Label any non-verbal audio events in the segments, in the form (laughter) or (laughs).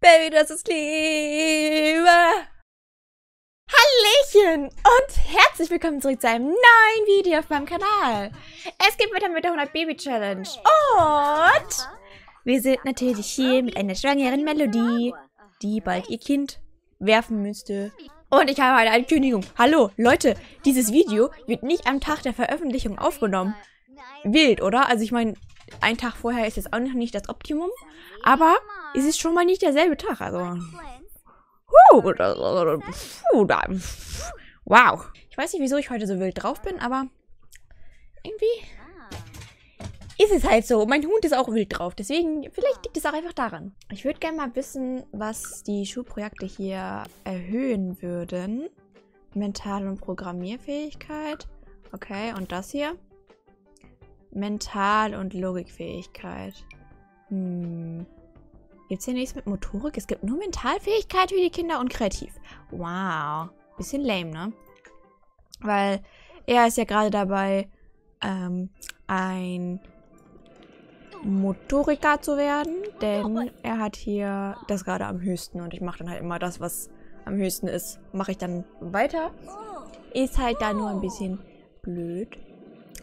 Baby, das ist Liebe. Hallöchen und herzlich willkommen zurück zu einem neuen Video auf meinem Kanal. Es geht weiter mit der 100 Baby Challenge und wir sind natürlich hier mit einer schwangeren Melodie, die bald ihr Kind werfen müsste. Und ich habe eine Ankündigung. Hallo, Leute, dieses Video wird nicht am Tag der Veröffentlichung aufgenommen. Wild, oder? Also ich meine, ein Tag vorher ist jetzt auch noch nicht das Optimum. Aber es ist schon mal nicht derselbe Tag. Also. Wow. Ich weiß nicht, wieso ich heute so wild drauf bin, aber irgendwie ist es halt so. Mein Hund ist auch wild drauf. Deswegen, vielleicht liegt es auch einfach daran. Ich würde gerne mal wissen, was die Schulprojekte hier erhöhen würden. Mental- und Programmierfähigkeit. Okay, und das hier? Mental- und Logikfähigkeit. Hm. Gibt es hier nichts mit Motorik? Es gibt nur Mentalfähigkeit für die Kinder und kreativ. Wow. Bisschen lame, ne? Weil er ist ja gerade dabei, ähm, ein Motoriker zu werden, denn er hat hier das gerade am höchsten und ich mache dann halt immer das, was am höchsten ist, mache ich dann weiter. Ist halt da nur ein bisschen blöd.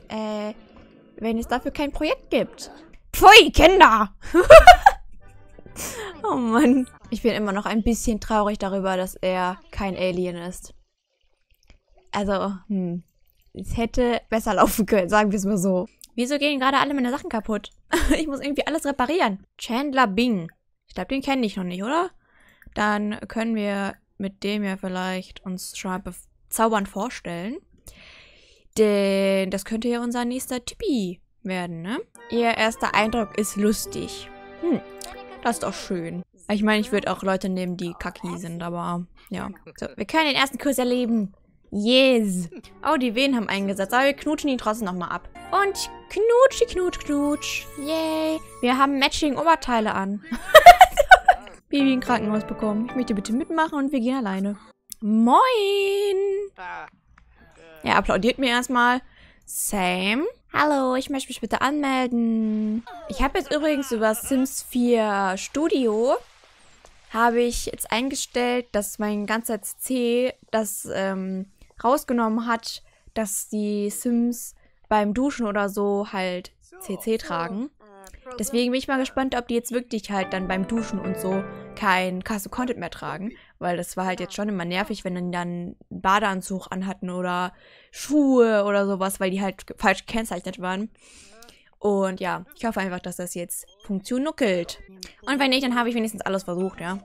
Äh, wenn es dafür kein Projekt gibt. Pfui, Kinder! (laughs) oh Mann. Ich bin immer noch ein bisschen traurig darüber, dass er kein Alien ist. Also, hm. Es hätte besser laufen können, sagen wir es mal so. Wieso gehen gerade alle meine Sachen kaputt? (laughs) ich muss irgendwie alles reparieren. Chandler Bing. Ich glaube, den kenne ich noch nicht, oder? Dann können wir mit dem ja vielleicht uns schon mal bezaubern vorstellen. Denn das könnte ja unser nächster Tippi werden, ne? Ihr erster Eindruck ist lustig. Hm, das ist doch schön. Ich meine, ich würde auch Leute nehmen, die kacki sind, aber ja. So, wir können den ersten Kurs erleben. Yes. Oh, die Wehen haben eingesetzt, aber wir knutschen ihn trotzdem nochmal ab. Und knutschi, knutsch, knutsch. Yay. Wir haben Matching-Oberteile an. (laughs) Baby ein Krankenhaus bekommen. Ich möchte bitte mitmachen und wir gehen alleine. Moin. Er applaudiert mir erstmal. Same. Hallo, ich möchte mich bitte anmelden. Ich habe jetzt übrigens über Sims 4 Studio habe ich jetzt eingestellt, dass mein ganzer C das ähm, rausgenommen hat, dass die Sims beim Duschen oder so halt CC tragen. Deswegen bin ich mal gespannt, ob die jetzt wirklich halt dann beim Duschen und so kein Custom Content mehr tragen. Weil das war halt jetzt schon immer nervig, wenn dann einen Badeanzug anhatten oder Schuhe oder sowas, weil die halt falsch gekennzeichnet waren. Und ja, ich hoffe einfach, dass das jetzt funktioniert. Und wenn nicht, dann habe ich wenigstens alles versucht, ja.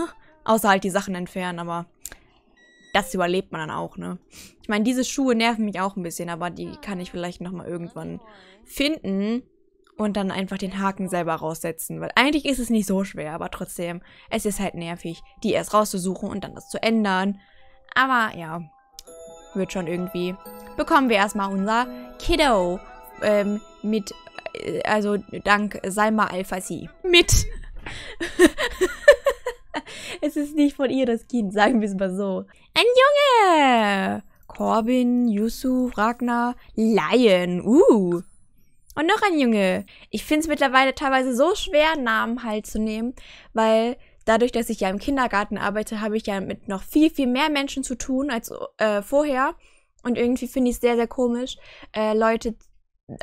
(laughs) Außer halt die Sachen entfernen, aber das überlebt man dann auch, ne? Ich meine, diese Schuhe nerven mich auch ein bisschen, aber die kann ich vielleicht nochmal irgendwann finden und dann einfach den Haken selber raussetzen. Weil eigentlich ist es nicht so schwer, aber trotzdem, es ist halt nervig, die erst rauszusuchen und dann das zu ändern. Aber ja, wird schon irgendwie. Bekommen wir erstmal unser Kiddo ähm, mit, äh, also dank Salma Al-Fassi. Mit. (laughs) es ist nicht von ihr das Kind, sagen wir es mal so. Ein Junge! Corbin, Yusuf, Ragnar, Lion. Uh. Und noch ein Junge. Ich finde es mittlerweile teilweise so schwer, Namen halt zu nehmen, weil dadurch, dass ich ja im Kindergarten arbeite, habe ich ja mit noch viel, viel mehr Menschen zu tun als äh, vorher. Und irgendwie finde ich es sehr, sehr komisch, äh, Leute,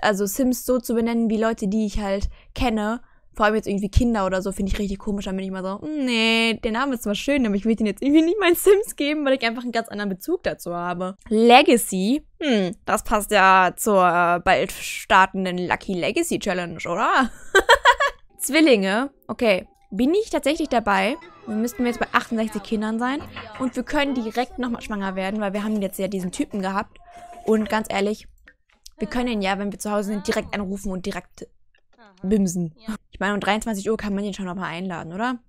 also Sims so zu benennen wie Leute, die ich halt kenne vor allem jetzt irgendwie Kinder oder so, finde ich richtig komisch. Dann bin ich mal so, hm, nee, der Name ist zwar schön, aber ich will den jetzt irgendwie nicht meinen Sims geben, weil ich einfach einen ganz anderen Bezug dazu habe. Legacy, hm, das passt ja zur bald startenden Lucky Legacy Challenge, oder? (laughs) Zwillinge, okay. Bin ich tatsächlich dabei? Wir müssten jetzt bei 68 Kindern sein. Und wir können direkt nochmal schwanger werden, weil wir haben jetzt ja diesen Typen gehabt. Und ganz ehrlich, wir können ihn ja, wenn wir zu Hause sind, direkt anrufen und direkt bimsen. Ja. Ich meine, um 23 Uhr kann man ihn schon nochmal einladen, oder?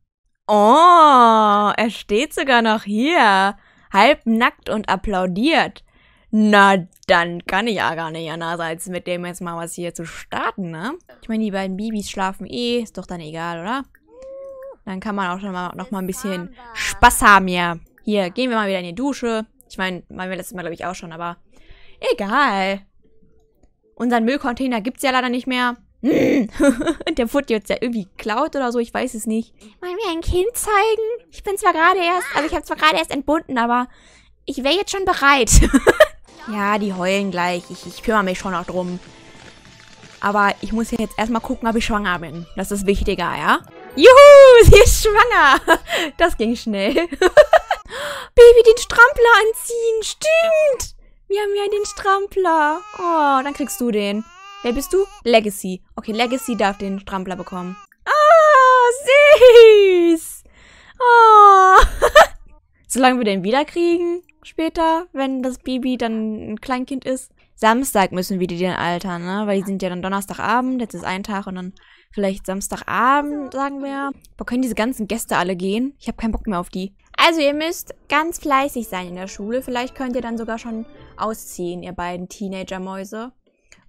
Oh, er steht sogar noch hier. Halb nackt und applaudiert. Na, dann kann ich ja gar nicht anders, als mit dem jetzt mal was hier zu starten, ne? Ich meine, die beiden Babys schlafen eh, ist doch dann egal, oder? Dann kann man auch schon mal, noch mal ein bisschen Spaß haben, ja. Hier, gehen wir mal wieder in die Dusche. Ich meine, waren wir letztes Mal, glaube ich, auch schon, aber egal. Unseren Müllcontainer gibt es ja leider nicht mehr. (laughs) der wurde jetzt ja irgendwie geklaut oder so, ich weiß es nicht. Wollen wir ein Kind zeigen? Ich bin zwar gerade erst, also ich habe zwar gerade erst entbunden, aber ich wäre jetzt schon bereit. (laughs) ja, die heulen gleich. Ich, ich kümmere mich schon noch drum. Aber ich muss ja jetzt erstmal gucken, ob ich schwanger bin. Das ist wichtiger, ja? Juhu, (laughs) sie ist schwanger. Das ging schnell. Baby, den Strampler anziehen. Stimmt. Wir haben ja den Strampler. Oh, dann kriegst du den. Wer bist du? Legacy. Okay, Legacy darf den Strampler bekommen. Ah, süß! Oh. (laughs) Solange wir den wiederkriegen, später, wenn das Baby dann ein Kleinkind ist. Samstag müssen wir die dann altern, ne? Weil die sind ja dann Donnerstagabend, jetzt ist ein Tag und dann vielleicht Samstagabend, sagen wir. Wo können diese ganzen Gäste alle gehen? Ich habe keinen Bock mehr auf die. Also ihr müsst ganz fleißig sein in der Schule. Vielleicht könnt ihr dann sogar schon ausziehen, ihr beiden Teenager-Mäuse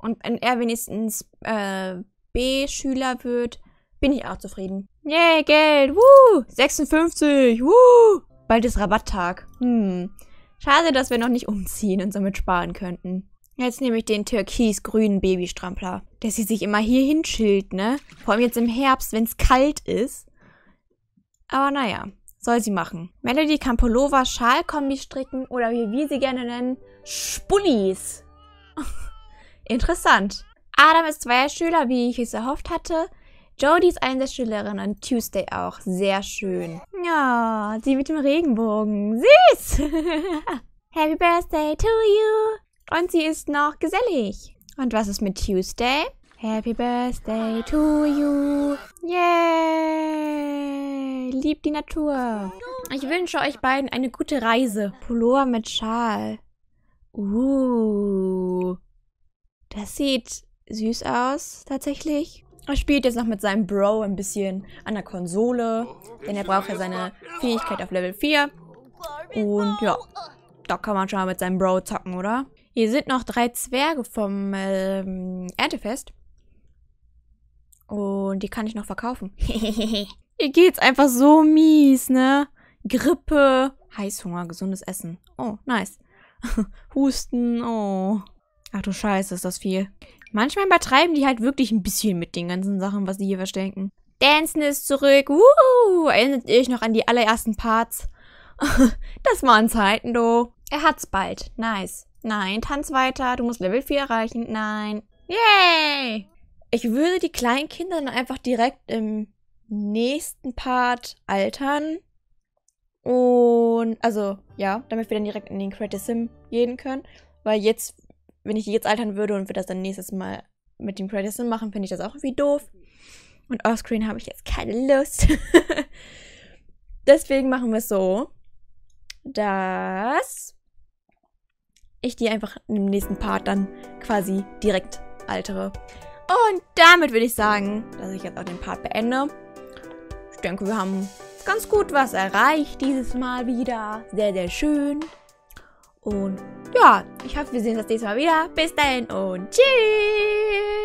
und wenn er wenigstens äh, B-Schüler wird, bin ich auch zufrieden. Yay, Geld, wuh, 56, wuh. Bald ist Rabatttag. Hm, schade, dass wir noch nicht umziehen und somit sparen könnten. Jetzt nehme ich den türkis-grünen Babystrampler. Der sieht sich immer hier hinschillt, ne? Vor allem jetzt im Herbst, wenn es kalt ist. Aber naja, soll sie machen. Melody kann Pullover, Schalkombi stricken oder wie wir sie gerne nennen, Spullis. (laughs) Interessant. Adam ist Zweierschüler, wie ich es erhofft hatte. Jodie ist eine der Schülerinnen und Tuesday auch. Sehr schön. Ja, sie mit dem Regenbogen. Süß! (laughs) Happy Birthday to you! Und sie ist noch gesellig. Und was ist mit Tuesday? Happy Birthday to you! Yay! Liebt die Natur. Ich wünsche euch beiden eine gute Reise. Pullover mit Schal. Uh. Das sieht süß aus, tatsächlich. Er spielt jetzt noch mit seinem Bro ein bisschen an der Konsole, denn er braucht ja seine Fähigkeit auf Level 4. Und ja, da kann man schon mal mit seinem Bro zocken, oder? Hier sind noch drei Zwerge vom ähm, Erntefest. Und die kann ich noch verkaufen. (laughs) Hier geht's einfach so mies, ne? Grippe, Heißhunger, gesundes Essen. Oh, nice. (laughs) Husten, oh. Ach du Scheiße, ist das viel. Manchmal übertreiben die halt wirklich ein bisschen mit den ganzen Sachen, was sie hier verstecken. Dancen ist zurück. Wuhu! Erinnert ihr euch noch an die allerersten Parts? (laughs) das waren Zeiten, du. Er hat's bald. Nice. Nein, tanz weiter. Du musst Level 4 erreichen. Nein. Yay! Ich würde die kleinen Kinder dann einfach direkt im nächsten Part altern. Und, also, ja, damit wir dann direkt in den Creative Sim gehen können. Weil jetzt wenn ich die jetzt altern würde und wir das dann nächstes Mal mit dem Credits machen, finde ich das auch irgendwie doof. Und offscreen habe ich jetzt keine Lust. (laughs) Deswegen machen wir es so, dass ich die einfach im nächsten Part dann quasi direkt altere. Und damit würde ich sagen, dass ich jetzt auch den Part beende. Ich denke, wir haben ganz gut was erreicht dieses Mal wieder. Sehr, sehr schön. Und ja, ich hoffe, wir sehen uns das nächste Mal wieder. Bis dahin und tschüss!